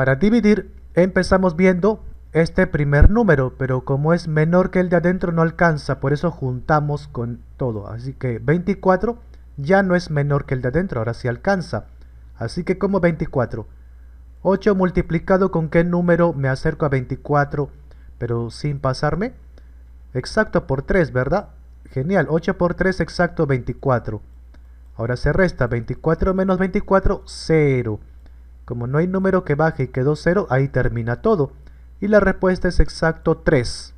Para dividir, empezamos viendo este primer número, pero como es menor que el de adentro no alcanza, por eso juntamos con todo. Así que 24 ya no es menor que el de adentro, ahora sí alcanza. Así que como 24. 8 multiplicado con qué número me acerco a 24, pero sin pasarme. Exacto por 3, ¿verdad? Genial, 8 por 3 exacto 24. Ahora se resta, 24 menos 24, 0. Como no hay número que baje y quedó 0, ahí termina todo. Y la respuesta es exacto 3.